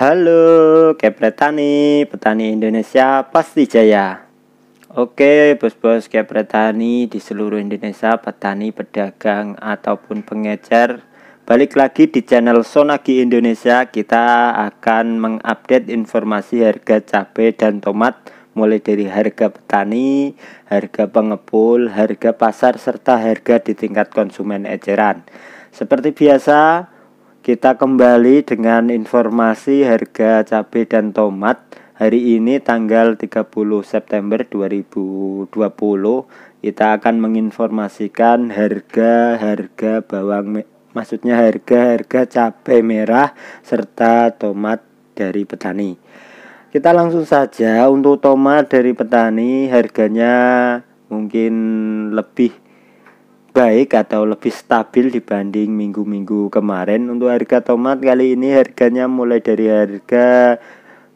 Halo, Kepretani, petani Indonesia pasti jaya. Oke, bos-bos Kepretani di seluruh Indonesia, petani, pedagang ataupun pengecer, balik lagi di channel Sonagi Indonesia. Kita akan mengupdate informasi harga cabai dan tomat mulai dari harga petani, harga pengepul, harga pasar serta harga di tingkat konsumen eceran. Seperti biasa, kita kembali dengan informasi harga cabai dan tomat Hari ini tanggal 30 September 2020 Kita akan menginformasikan harga-harga bawang Maksudnya harga-harga cabai merah serta tomat dari petani Kita langsung saja untuk tomat dari petani harganya mungkin lebih baik atau lebih stabil dibanding minggu-minggu kemarin. Untuk harga tomat kali ini harganya mulai dari harga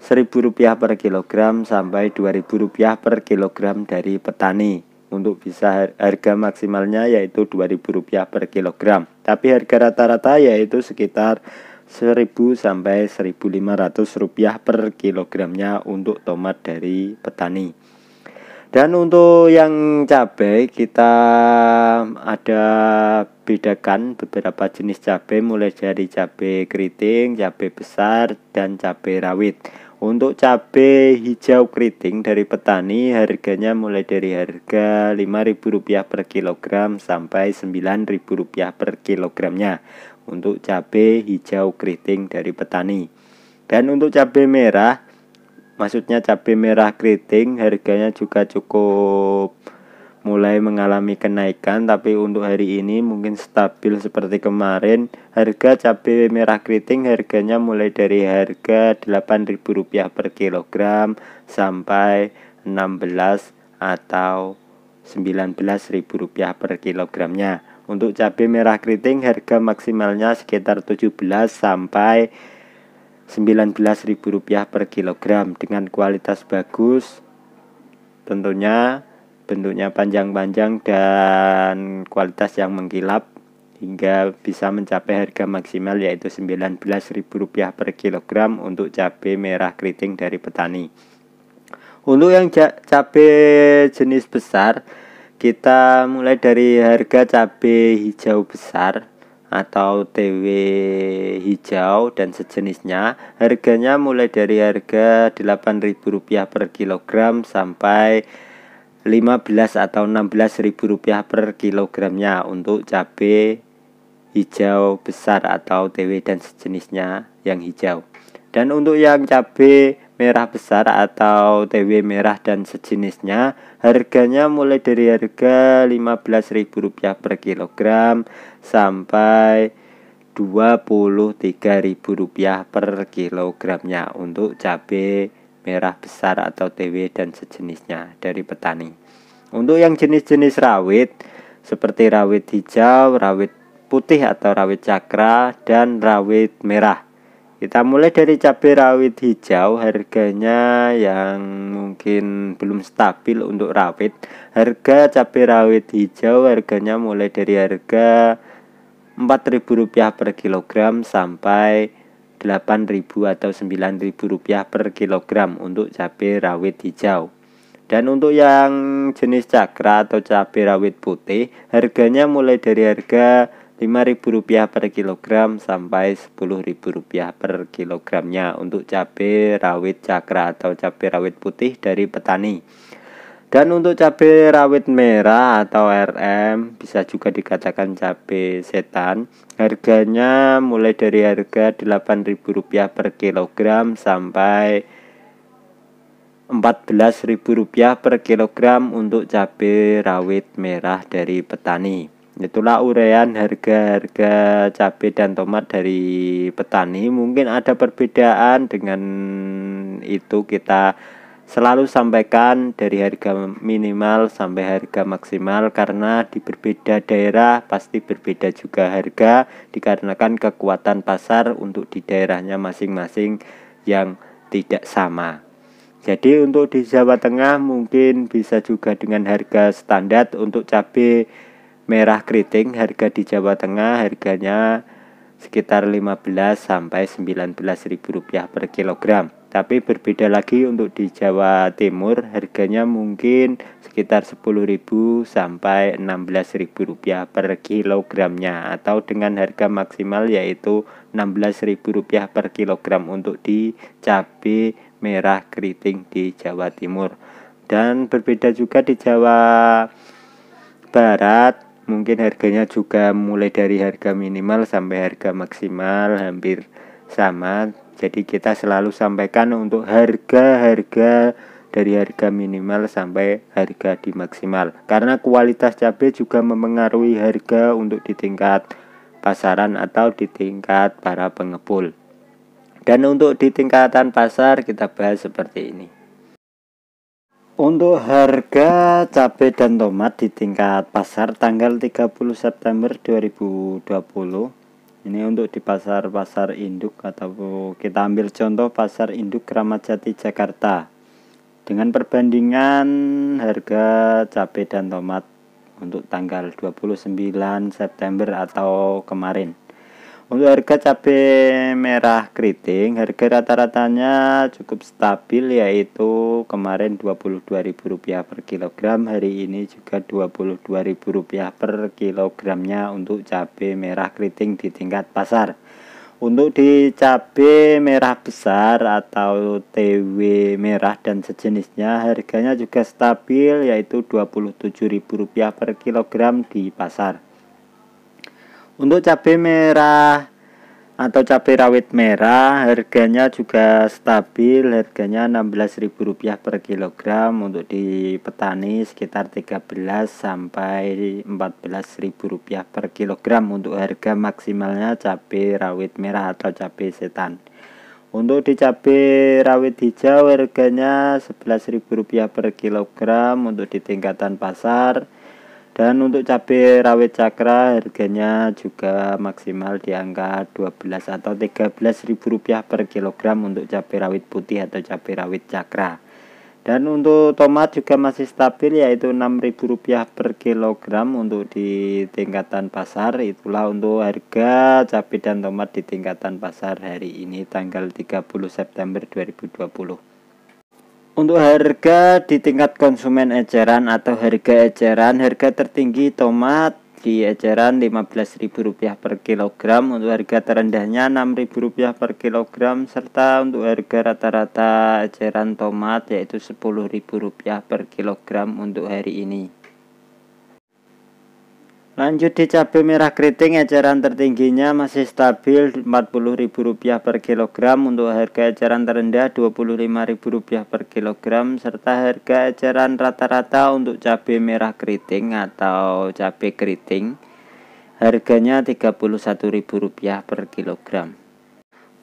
Rp1.000 per kilogram sampai Rp2.000 per kilogram dari petani. Untuk bisa harga maksimalnya yaitu Rp2.000 per kilogram. Tapi harga rata-rata yaitu sekitar rp 1000 sampai rp 1500 per kilogramnya untuk tomat dari petani. Dan untuk yang cabai kita ada bedakan beberapa jenis cabai mulai dari cabai keriting, cabai besar dan cabai rawit. Untuk cabai hijau keriting dari petani harganya mulai dari harga Rp5.000 per kilogram sampai Rp9.000 per kilogramnya. Untuk cabai hijau keriting dari petani. Dan untuk cabai merah maksudnya cabai merah keriting harganya juga cukup mulai mengalami kenaikan tapi untuk hari ini mungkin stabil seperti kemarin harga cabai merah keriting harganya mulai dari harga Rp8.000 per kilogram sampai 16 atau Rp19.000 per kilogramnya untuk cabai merah keriting harga maksimalnya sekitar 17 sampai rp rupiah per kilogram dengan kualitas bagus tentunya bentuknya panjang-panjang dan kualitas yang mengkilap hingga bisa mencapai harga maksimal yaitu rp rupiah per kilogram untuk cabai merah keriting dari petani. Untuk yang cabai jenis besar kita mulai dari harga cabai hijau besar atau TW hijau dan sejenisnya harganya mulai dari harga Rp8.000 per kilogram sampai 15 atau 16 ribu rupiah per kilogramnya untuk cabai hijau besar atau TW dan sejenisnya yang hijau dan untuk yang cabai merah besar atau TW merah dan sejenisnya harganya mulai dari harga Rp15.000 per kilogram sampai Rp23.000 per kilogramnya untuk cabai merah besar atau TW dan sejenisnya dari petani. Untuk yang jenis-jenis rawit seperti rawit hijau, rawit putih atau rawit cakra dan rawit merah kita mulai dari cabai rawit hijau harganya yang mungkin belum stabil untuk rawit. Harga cabai rawit hijau harganya mulai dari harga Rp4.000 per kilogram sampai Rp8.000 atau Rp9.000 per kilogram untuk cabai rawit hijau. Dan untuk yang jenis cakra atau cabai rawit putih harganya mulai dari harga Rp5.000 per kilogram sampai Rp10.000 per kilogramnya untuk cabai rawit cakra atau cabai rawit putih dari petani. Dan untuk cabai rawit merah atau RM bisa juga dikatakan cabai setan. Harganya mulai dari harga Rp8.000 per kilogram sampai Rp14.000 per kilogram untuk cabai rawit merah dari petani. Itulah urean harga-harga cabai dan tomat dari petani. Mungkin ada perbedaan dengan itu kita selalu sampaikan dari harga minimal sampai harga maksimal karena di berbeda daerah pasti berbeda juga harga dikarenakan kekuatan pasar untuk di daerahnya masing-masing yang tidak sama. Jadi untuk di Jawa Tengah mungkin bisa juga dengan harga standar untuk cabai merah keriting harga di Jawa Tengah harganya sekitar 15 sampai 19 ribu rupiah per kilogram tapi berbeda lagi untuk di Jawa Timur harganya mungkin sekitar ribu sampai ribu rupiah per kilogramnya atau dengan harga maksimal yaitu ribu rupiah per kilogram untuk di cabai merah keriting di Jawa Timur dan berbeda juga di Jawa Barat mungkin harganya juga mulai dari harga minimal sampai harga maksimal hampir sama jadi kita selalu sampaikan untuk harga-harga dari harga minimal sampai harga di maksimal karena kualitas cabai juga memengaruhi harga untuk di tingkat pasaran atau di tingkat para pengepul dan untuk di tingkatan pasar kita bahas seperti ini untuk harga cabai dan tomat di tingkat pasar tanggal 30 September 2020 Ini untuk di pasar-pasar induk atau kita ambil contoh pasar induk Kramat Jati Jakarta Dengan perbandingan harga cabai dan tomat untuk tanggal 29 September atau kemarin untuk harga cabai merah keriting, harga rata-ratanya cukup stabil yaitu kemarin Rp22.000 per kilogram, hari ini juga Rp22.000 per kilogramnya untuk cabai merah keriting di tingkat pasar. Untuk di cabai merah besar atau TW merah dan sejenisnya harganya juga stabil yaitu Rp27.000 per kilogram di pasar. Untuk cabai merah atau cabai rawit merah harganya juga stabil harganya Rp16.000 per kilogram untuk di petani sekitar 13 sampai Rp14.000 per kilogram untuk harga maksimalnya cabai rawit merah atau cabai setan. Untuk di cabai rawit hijau harganya Rp11.000 per kilogram untuk di tingkatan pasar dan untuk cabai rawit cakra harganya juga maksimal di angka 12 atau 13 ribu rupiah per kilogram untuk cabai rawit putih atau cabai rawit cakra dan untuk tomat juga masih stabil yaitu 6 ribu rupiah per kilogram untuk di tingkatan pasar itulah untuk harga cabai dan tomat di tingkatan pasar hari ini tanggal 30 September 2020 untuk harga di tingkat konsumen eceran atau harga eceran, harga tertinggi tomat di eceran Rp15.000 per kilogram, untuk harga terendahnya Rp6.000 per kilogram serta untuk harga rata-rata eceran tomat yaitu Rp10.000 per kilogram untuk hari ini. Lanjut di cabai merah keriting eceran tertingginya masih stabil Rp40.000 per kilogram untuk harga eceran terendah Rp25.000 per kilogram serta harga eceran rata-rata untuk cabai merah keriting atau cabai keriting harganya Rp31.000 per kilogram.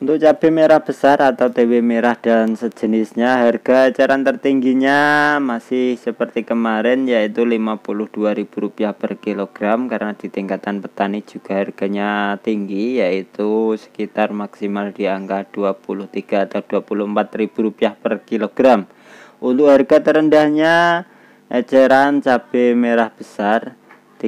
Untuk cabai merah besar atau TB merah dan sejenisnya harga eceran tertingginya masih seperti kemarin yaitu Rp52.000 per kilogram karena di tingkatan petani juga harganya tinggi yaitu sekitar maksimal di angka 23 atau Rp24.000 per kilogram. Untuk harga terendahnya eceran cabai merah besar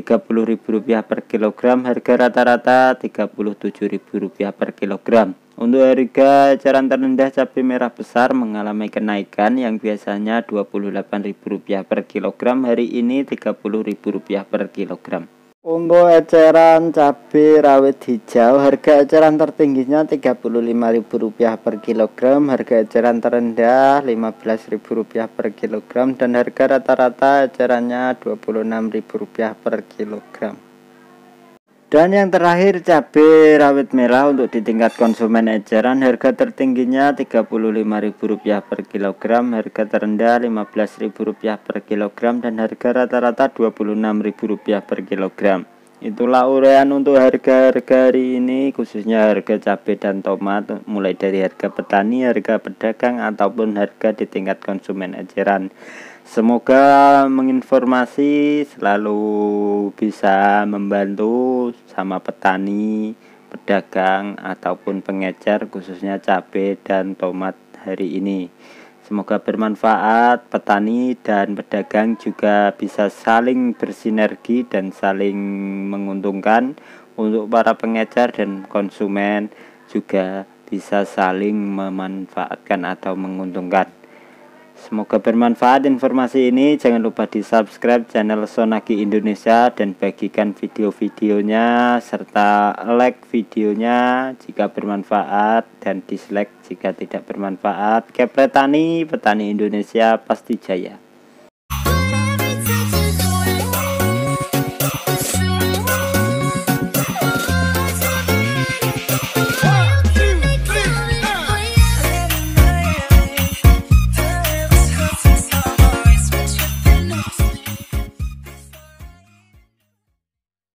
Rp30.000 per kilogram harga rata-rata Rp37.000 per kilogram untuk harga eceran terendah cabai merah besar mengalami kenaikan yang biasanya Rp28.000 per kilogram hari ini Rp30.000 per kilogram untuk eceran cabai rawit hijau, harga eceran tertingginya Rp35.000 per kilogram, harga eceran terendah Rp15.000 per kilogram, dan harga rata-rata ecerannya Rp26.000 per kilogram. Dan yang terakhir cabai rawit merah untuk di tingkat konsumen eceran harga tertingginya Rp35.000 per kilogram, harga terendah Rp15.000 per kilogram dan harga rata-rata Rp26.000 per kilogram. Itulah uraian untuk harga-harga hari ini khususnya harga cabai dan tomat mulai dari harga petani, harga pedagang ataupun harga di tingkat konsumen eceran. Semoga menginformasi selalu bisa membantu sama petani, pedagang ataupun pengecer khususnya cabai dan tomat hari ini. Semoga bermanfaat. Petani dan pedagang juga bisa saling bersinergi dan saling menguntungkan untuk para pengecer dan konsumen juga bisa saling memanfaatkan atau menguntungkan. Semoga bermanfaat informasi ini. Jangan lupa di subscribe channel Sonaki Indonesia dan bagikan video-videonya serta like videonya jika bermanfaat dan dislike jika tidak bermanfaat. Kepretani, petani Indonesia pasti jaya.